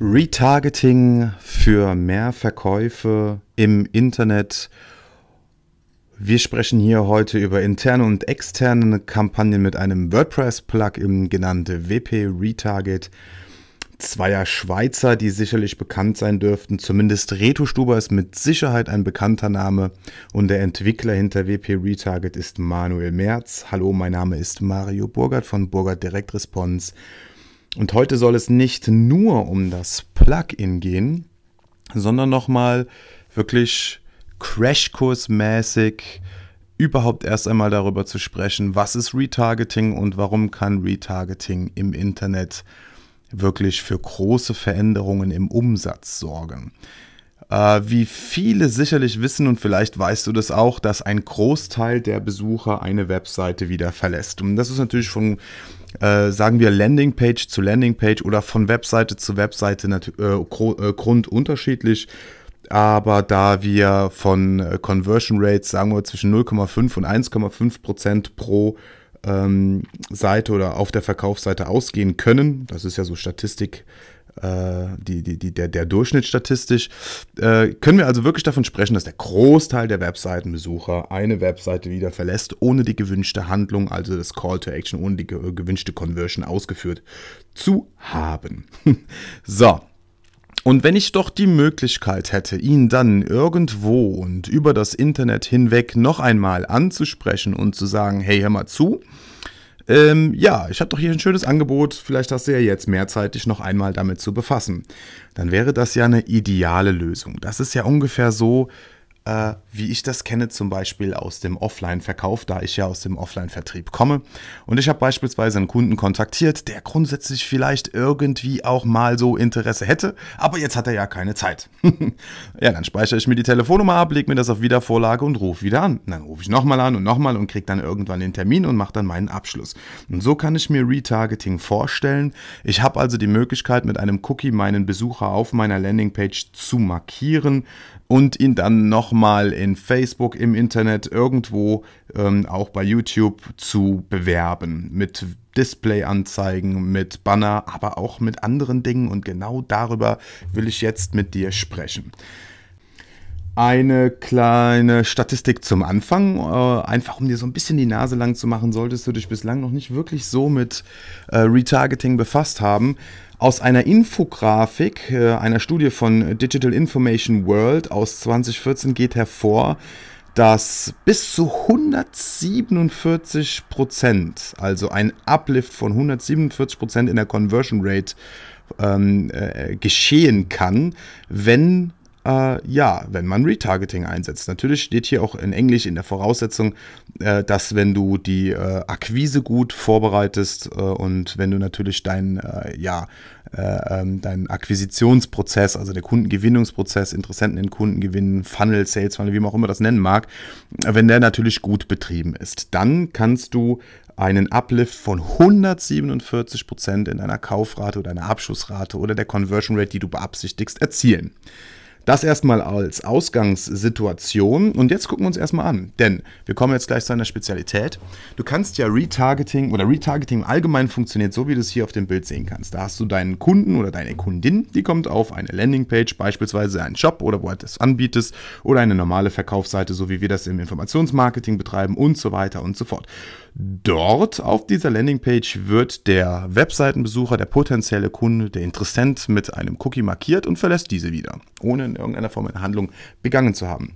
Retargeting für mehr Verkäufe im Internet. Wir sprechen hier heute über interne und externe Kampagnen mit einem WordPress-Plugin genannt WP Retarget zweier Schweizer, die sicherlich bekannt sein dürften. Zumindest Reto Stuber ist mit Sicherheit ein bekannter Name und der Entwickler hinter WP Retarget ist Manuel Merz. Hallo, mein Name ist Mario Burgert von Burgert Direct Response und heute soll es nicht nur um das Plugin gehen, sondern nochmal wirklich Crashkursmäßig überhaupt erst einmal darüber zu sprechen, was ist Retargeting und warum kann Retargeting im Internet wirklich für große Veränderungen im Umsatz sorgen. Äh, wie viele sicherlich wissen und vielleicht weißt du das auch, dass ein Großteil der Besucher eine Webseite wieder verlässt. Und das ist natürlich von, äh, sagen wir, Landingpage zu Landingpage oder von Webseite zu Webseite äh, äh, grundunterschiedlich. Aber da wir von äh, Conversion Rates, sagen wir, zwischen 0,5 und 1,5 Prozent pro ähm, Seite oder auf der Verkaufsseite ausgehen können, das ist ja so Statistik äh, die, die, die, der, der Durchschnitt statistisch, äh, können wir also wirklich davon sprechen, dass der Großteil der Webseitenbesucher eine Webseite wieder verlässt, ohne die gewünschte Handlung, also das Call to Action, ohne die äh, gewünschte Conversion ausgeführt zu haben. so. Und wenn ich doch die Möglichkeit hätte, ihn dann irgendwo und über das Internet hinweg noch einmal anzusprechen und zu sagen, hey, hör mal zu, ähm, ja, ich habe doch hier ein schönes Angebot, vielleicht hast du ja jetzt mehr Zeit, dich noch einmal damit zu befassen. Dann wäre das ja eine ideale Lösung. Das ist ja ungefähr so, äh, wie ich das kenne, zum Beispiel aus dem Offline-Verkauf, da ich ja aus dem Offline-Vertrieb komme. Und ich habe beispielsweise einen Kunden kontaktiert, der grundsätzlich vielleicht irgendwie auch mal so Interesse hätte, aber jetzt hat er ja keine Zeit. ja, dann speichere ich mir die Telefonnummer ab, lege mir das auf Wiedervorlage und rufe wieder an. Und dann rufe ich nochmal an und nochmal und kriege dann irgendwann den Termin und mache dann meinen Abschluss. Und so kann ich mir Retargeting vorstellen. Ich habe also die Möglichkeit, mit einem Cookie meinen Besucher auf meiner Landingpage zu markieren, und ihn dann nochmal in Facebook, im Internet, irgendwo, ähm, auch bei YouTube zu bewerben. Mit Displayanzeigen, mit Banner, aber auch mit anderen Dingen. Und genau darüber will ich jetzt mit dir sprechen. Eine kleine Statistik zum Anfang, äh, einfach um dir so ein bisschen die Nase lang zu machen, solltest du dich bislang noch nicht wirklich so mit äh, Retargeting befasst haben. Aus einer Infografik äh, einer Studie von Digital Information World aus 2014 geht hervor, dass bis zu 147 Prozent, also ein Uplift von 147 Prozent in der Conversion Rate ähm, äh, geschehen kann, wenn äh, ja, wenn man Retargeting einsetzt. Natürlich steht hier auch in Englisch in der Voraussetzung, äh, dass wenn du die äh, Akquise gut vorbereitest äh, und wenn du natürlich deinen äh, ja, äh, ähm, deinen Akquisitionsprozess, also der Kundengewinnungsprozess, Interessenten in Kunden Funnel, Sales Funnel, wie man auch immer das nennen mag, wenn der natürlich gut betrieben ist, dann kannst du einen Uplift von 147% in deiner Kaufrate oder einer Abschussrate oder der Conversion Rate, die du beabsichtigst, erzielen. Das erstmal als Ausgangssituation. Und jetzt gucken wir uns erstmal an, denn wir kommen jetzt gleich zu einer Spezialität. Du kannst ja Retargeting oder Retargeting allgemein funktioniert so, wie du es hier auf dem Bild sehen kannst. Da hast du deinen Kunden oder deine Kundin, die kommt auf eine Landingpage, beispielsweise einen Shop oder wo du das anbietest oder eine normale Verkaufsseite, so wie wir das im Informationsmarketing betreiben und so weiter und so fort. Dort auf dieser Landingpage wird der Webseitenbesucher, der potenzielle Kunde, der Interessent mit einem Cookie markiert und verlässt diese wieder, ohne in irgendeiner Form eine Handlung begangen zu haben.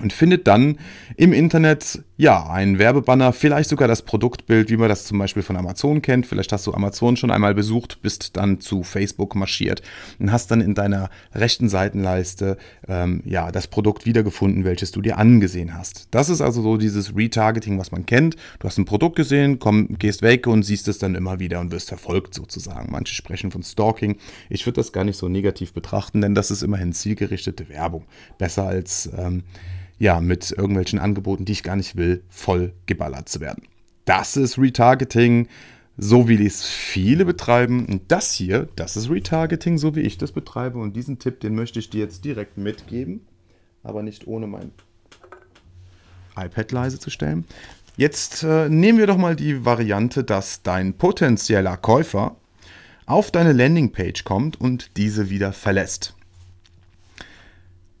Und findet dann im Internet ja, ein Werbebanner, vielleicht sogar das Produktbild, wie man das zum Beispiel von Amazon kennt. Vielleicht hast du Amazon schon einmal besucht, bist dann zu Facebook marschiert und hast dann in deiner rechten Seitenleiste ähm, ja das Produkt wiedergefunden, welches du dir angesehen hast. Das ist also so dieses Retargeting, was man kennt. Du hast ein Produkt gesehen, komm, gehst weg und siehst es dann immer wieder und wirst verfolgt sozusagen. Manche sprechen von Stalking. Ich würde das gar nicht so negativ betrachten, denn das ist immerhin zielgerichtete Werbung. Besser als ähm, ja, mit irgendwelchen Angeboten, die ich gar nicht will, voll geballert zu werden. Das ist Retargeting, so wie es viele betreiben. Und das hier, das ist Retargeting, so wie ich das betreibe. Und diesen Tipp, den möchte ich dir jetzt direkt mitgeben, aber nicht ohne mein iPad leise zu stellen. Jetzt äh, nehmen wir doch mal die Variante, dass dein potenzieller Käufer auf deine Landingpage kommt und diese wieder verlässt.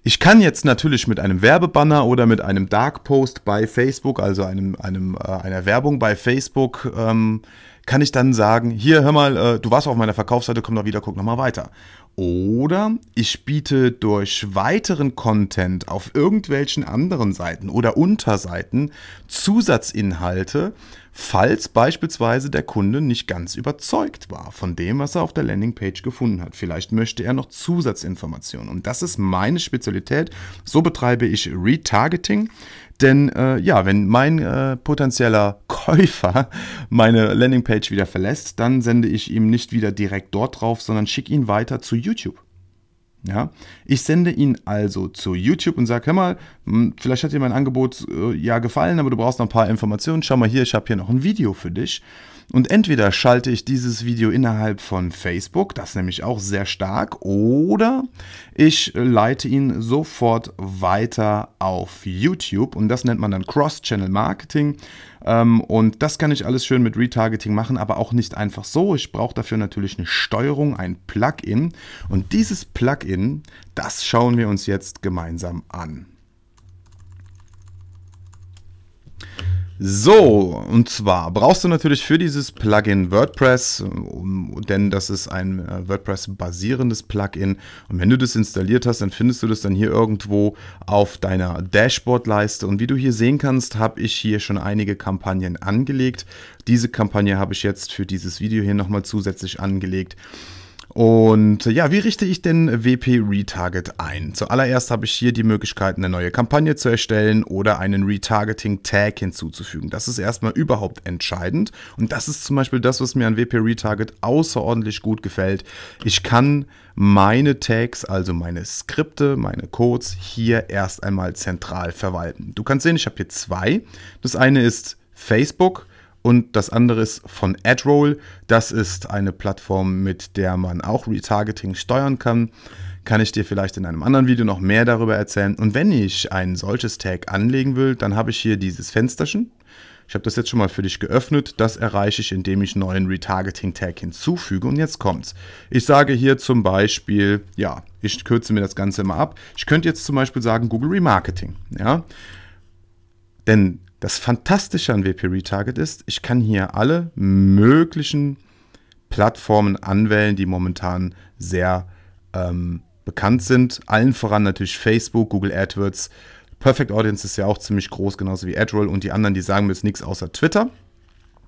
Ich kann jetzt natürlich mit einem Werbebanner oder mit einem Dark Post bei Facebook, also einem, einem äh, einer Werbung bei Facebook, ähm, kann ich dann sagen, hier hör mal, äh, du warst auf meiner Verkaufsseite, komm doch wieder, guck nochmal weiter. Oder ich biete durch weiteren Content auf irgendwelchen anderen Seiten oder Unterseiten Zusatzinhalte, falls beispielsweise der Kunde nicht ganz überzeugt war von dem, was er auf der Landingpage gefunden hat. Vielleicht möchte er noch Zusatzinformationen. Und das ist meine Spezialität. So betreibe ich Retargeting. Denn äh, ja, wenn mein äh, potenzieller Käufer meine Landingpage wieder verlässt, dann sende ich ihm nicht wieder direkt dort drauf, sondern schicke ihn weiter zu YouTube. Ja? Ich sende ihn also zu YouTube und sage, hör mal, hm, vielleicht hat dir mein Angebot äh, ja gefallen, aber du brauchst noch ein paar Informationen. Schau mal hier, ich habe hier noch ein Video für dich. Und entweder schalte ich dieses Video innerhalb von Facebook, das nämlich auch sehr stark, oder ich leite ihn sofort weiter auf YouTube. Und das nennt man dann Cross-Channel-Marketing. Ähm, und das kann ich alles schön mit Retargeting machen, aber auch nicht einfach so. Ich brauche dafür natürlich eine Steuerung, ein Plugin. Und dieses Plugin, das schauen wir uns jetzt gemeinsam an. So, und zwar brauchst du natürlich für dieses Plugin WordPress, denn das ist ein äh, WordPress-basierendes Plugin. Und wenn du das installiert hast, dann findest du das dann hier irgendwo auf deiner Dashboard-Leiste. Und wie du hier sehen kannst, habe ich hier schon einige Kampagnen angelegt. Diese Kampagne habe ich jetzt für dieses Video hier nochmal zusätzlich angelegt. Und äh, ja, wie richte ich denn WP Retarget ein? Zuallererst habe ich hier die Möglichkeit, eine neue Kampagne zu erstellen oder einen Retargeting Tag hinzuzufügen. Das ist erstmal überhaupt entscheidend. Und das ist zum Beispiel das, was mir an WP Retarget außerordentlich gut gefällt. Ich kann meine Tags, also meine Skripte, meine Codes hier erst einmal zentral verwalten. Du kannst sehen, ich habe hier zwei. Das eine ist Facebook. Und das andere ist von AdRoll. Das ist eine Plattform, mit der man auch Retargeting steuern kann. Kann ich dir vielleicht in einem anderen Video noch mehr darüber erzählen. Und wenn ich ein solches Tag anlegen will, dann habe ich hier dieses Fensterchen. Ich habe das jetzt schon mal für dich geöffnet. Das erreiche ich, indem ich neuen Retargeting-Tag hinzufüge. Und jetzt kommt's. Ich sage hier zum Beispiel, ja, ich kürze mir das Ganze mal ab. Ich könnte jetzt zum Beispiel sagen Google Remarketing. Ja? Denn das Fantastische an WP Retarget ist, ich kann hier alle möglichen Plattformen anwählen, die momentan sehr ähm, bekannt sind. Allen voran natürlich Facebook, Google AdWords. Perfect Audience ist ja auch ziemlich groß, genauso wie AdRoll und die anderen, die sagen mir jetzt nichts außer Twitter.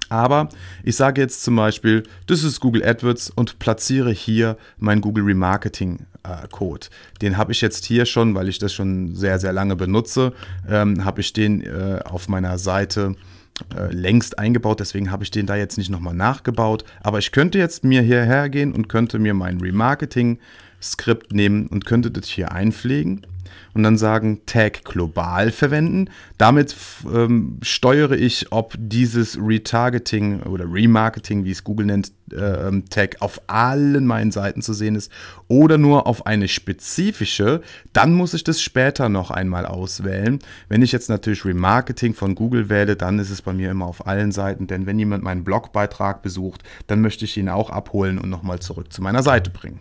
Aber ich sage jetzt zum Beispiel, das ist Google AdWords und platziere hier mein Google Remarketing äh, Code. Den habe ich jetzt hier schon, weil ich das schon sehr, sehr lange benutze, ähm, habe ich den äh, auf meiner Seite äh, längst eingebaut. Deswegen habe ich den da jetzt nicht nochmal nachgebaut. Aber ich könnte jetzt mir hierher gehen und könnte mir mein Remarketing-Skript nehmen und könnte das hier einpflegen und dann sagen Tag global verwenden. Damit ähm, steuere ich, ob dieses Retargeting oder Remarketing, wie es Google nennt, äh, ähm, Tag auf allen meinen Seiten zu sehen ist oder nur auf eine spezifische. Dann muss ich das später noch einmal auswählen. Wenn ich jetzt natürlich Remarketing von Google wähle, dann ist es bei mir immer auf allen Seiten, denn wenn jemand meinen Blogbeitrag besucht, dann möchte ich ihn auch abholen und nochmal zurück zu meiner Seite bringen.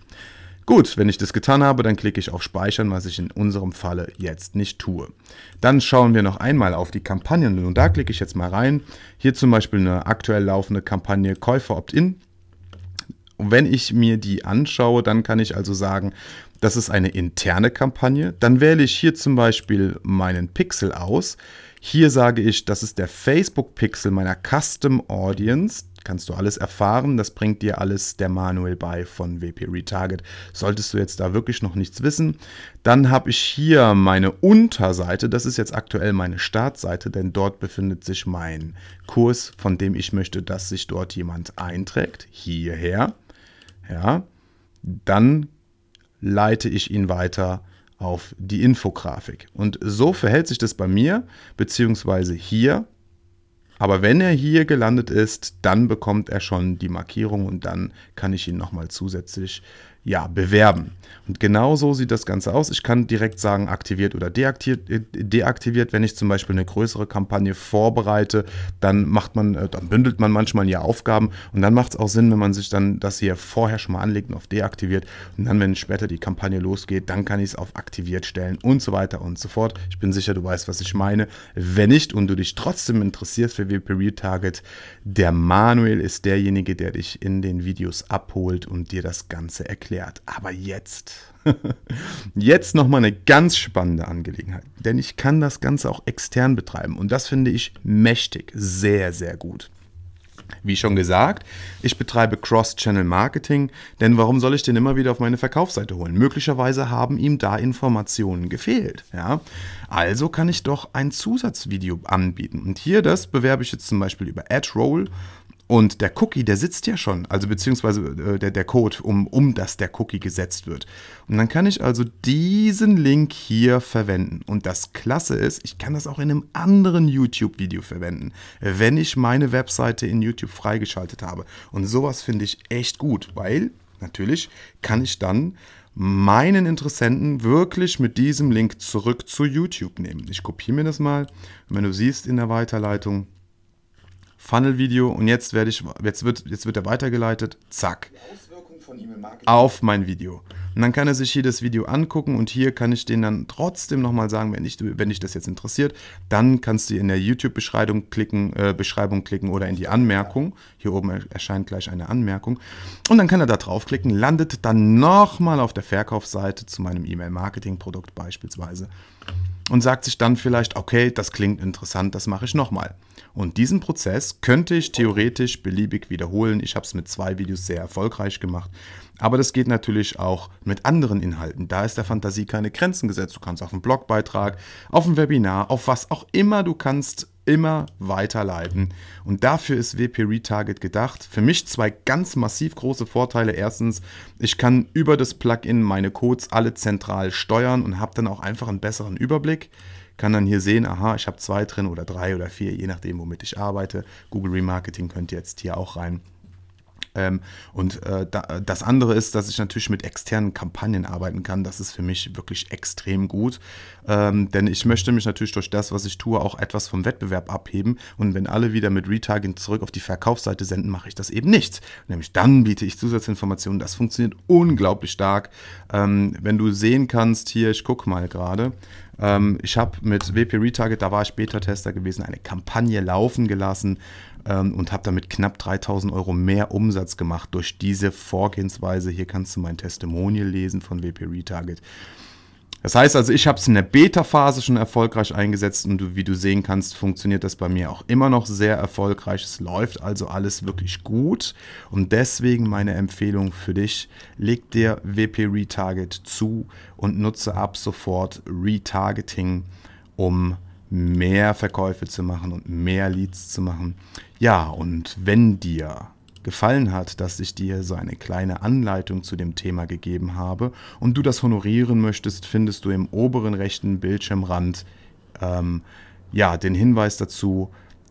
Gut, wenn ich das getan habe, dann klicke ich auf Speichern, was ich in unserem Falle jetzt nicht tue. Dann schauen wir noch einmal auf die Kampagnen und da klicke ich jetzt mal rein. Hier zum Beispiel eine aktuell laufende Kampagne Käufer Opt-in. Wenn ich mir die anschaue, dann kann ich also sagen, das ist eine interne Kampagne. Dann wähle ich hier zum Beispiel meinen Pixel aus. Hier sage ich, das ist der Facebook-Pixel meiner Custom Audience kannst du alles erfahren. Das bringt dir alles der Manuel bei von WP Retarget. Solltest du jetzt da wirklich noch nichts wissen, dann habe ich hier meine Unterseite. Das ist jetzt aktuell meine Startseite, denn dort befindet sich mein Kurs, von dem ich möchte, dass sich dort jemand einträgt. Hierher. Ja. Dann leite ich ihn weiter auf die Infografik. Und so verhält sich das bei mir, beziehungsweise hier aber wenn er hier gelandet ist, dann bekommt er schon die Markierung und dann kann ich ihn nochmal zusätzlich ja, bewerben. Und genau so sieht das Ganze aus. Ich kann direkt sagen, aktiviert oder deaktiviert. Äh, deaktiviert. Wenn ich zum Beispiel eine größere Kampagne vorbereite, dann macht man, äh, dann bündelt man manchmal ja Aufgaben und dann macht es auch Sinn, wenn man sich dann das hier vorher schon mal anlegt und auf deaktiviert. Und dann, wenn später die Kampagne losgeht, dann kann ich es auf aktiviert stellen und so weiter und so fort. Ich bin sicher, du weißt, was ich meine. Wenn nicht und du dich trotzdem interessierst für WP Retarget, der Manuel ist derjenige, der dich in den Videos abholt und dir das Ganze erklärt wert. Aber jetzt, jetzt noch mal eine ganz spannende Angelegenheit. Denn ich kann das Ganze auch extern betreiben. Und das finde ich mächtig, sehr, sehr gut. Wie schon gesagt, ich betreibe Cross-Channel-Marketing, denn warum soll ich den immer wieder auf meine Verkaufsseite holen? Möglicherweise haben ihm da Informationen gefehlt. Ja? Also kann ich doch ein Zusatzvideo anbieten. Und hier das bewerbe ich jetzt zum Beispiel über AdRoll. Und der Cookie, der sitzt ja schon, also beziehungsweise äh, der, der Code, um, um das der Cookie gesetzt wird. Und dann kann ich also diesen Link hier verwenden. Und das Klasse ist, ich kann das auch in einem anderen YouTube-Video verwenden, wenn ich meine Webseite in YouTube freigeschaltet habe. Und sowas finde ich echt gut, weil natürlich kann ich dann meinen Interessenten wirklich mit diesem Link zurück zu YouTube nehmen. Ich kopiere mir das mal. Und wenn du siehst in der Weiterleitung, Funnel-Video und jetzt, werde ich, jetzt, wird, jetzt wird er weitergeleitet, zack, auf mein Video. Und dann kann er sich hier das Video angucken und hier kann ich den dann trotzdem nochmal sagen, wenn dich wenn dich das jetzt interessiert, dann kannst du in der YouTube-Beschreibung klicken, äh, Beschreibung klicken oder in die Anmerkung. Hier oben erscheint gleich eine Anmerkung. Und dann kann er da draufklicken, landet dann nochmal auf der Verkaufsseite zu meinem E-Mail-Marketing-Produkt beispielsweise und sagt sich dann vielleicht, okay, das klingt interessant, das mache ich nochmal. Und diesen Prozess könnte ich theoretisch beliebig wiederholen. Ich habe es mit zwei Videos sehr erfolgreich gemacht. Aber das geht natürlich auch mit anderen Inhalten. Da ist der Fantasie keine Grenzen gesetzt. Du kannst auf einen Blogbeitrag, auf ein Webinar, auf was auch immer du kannst immer weiterleiten. Und dafür ist WP Retarget gedacht. Für mich zwei ganz massiv große Vorteile. Erstens, ich kann über das Plugin meine Codes alle zentral steuern und habe dann auch einfach einen besseren Überblick. Kann dann hier sehen, aha, ich habe zwei drin oder drei oder vier, je nachdem, womit ich arbeite. Google Remarketing könnte jetzt hier auch rein. Ähm, und äh, da, das andere ist, dass ich natürlich mit externen Kampagnen arbeiten kann. Das ist für mich wirklich extrem gut, ähm, denn ich möchte mich natürlich durch das, was ich tue, auch etwas vom Wettbewerb abheben. Und wenn alle wieder mit Retargeting zurück auf die Verkaufsseite senden, mache ich das eben nicht. Nämlich dann biete ich Zusatzinformationen. Das funktioniert unglaublich stark. Ähm, wenn du sehen kannst, hier, ich gucke mal gerade ähm, ich habe mit WP Retarget, da war ich Beta-Tester gewesen, eine Kampagne laufen gelassen ähm, und habe damit knapp 3000 Euro mehr Umsatz gemacht durch diese Vorgehensweise. Hier kannst du mein Testimonial lesen von WP Retarget. Das heißt also, ich habe es in der Beta-Phase schon erfolgreich eingesetzt und du, wie du sehen kannst, funktioniert das bei mir auch immer noch sehr erfolgreich. Es läuft also alles wirklich gut und deswegen meine Empfehlung für dich, leg dir WP Retarget zu und nutze ab sofort Retargeting, um mehr Verkäufe zu machen und mehr Leads zu machen. Ja, und wenn dir gefallen hat, dass ich dir so eine kleine Anleitung zu dem Thema gegeben habe und du das honorieren möchtest, findest du im oberen rechten Bildschirmrand ähm, ja den Hinweis dazu,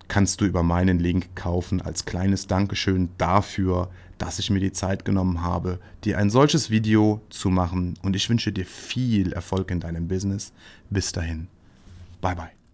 kannst du über meinen Link kaufen als kleines Dankeschön dafür, dass ich mir die Zeit genommen habe, dir ein solches Video zu machen und ich wünsche dir viel Erfolg in deinem Business. Bis dahin. Bye bye.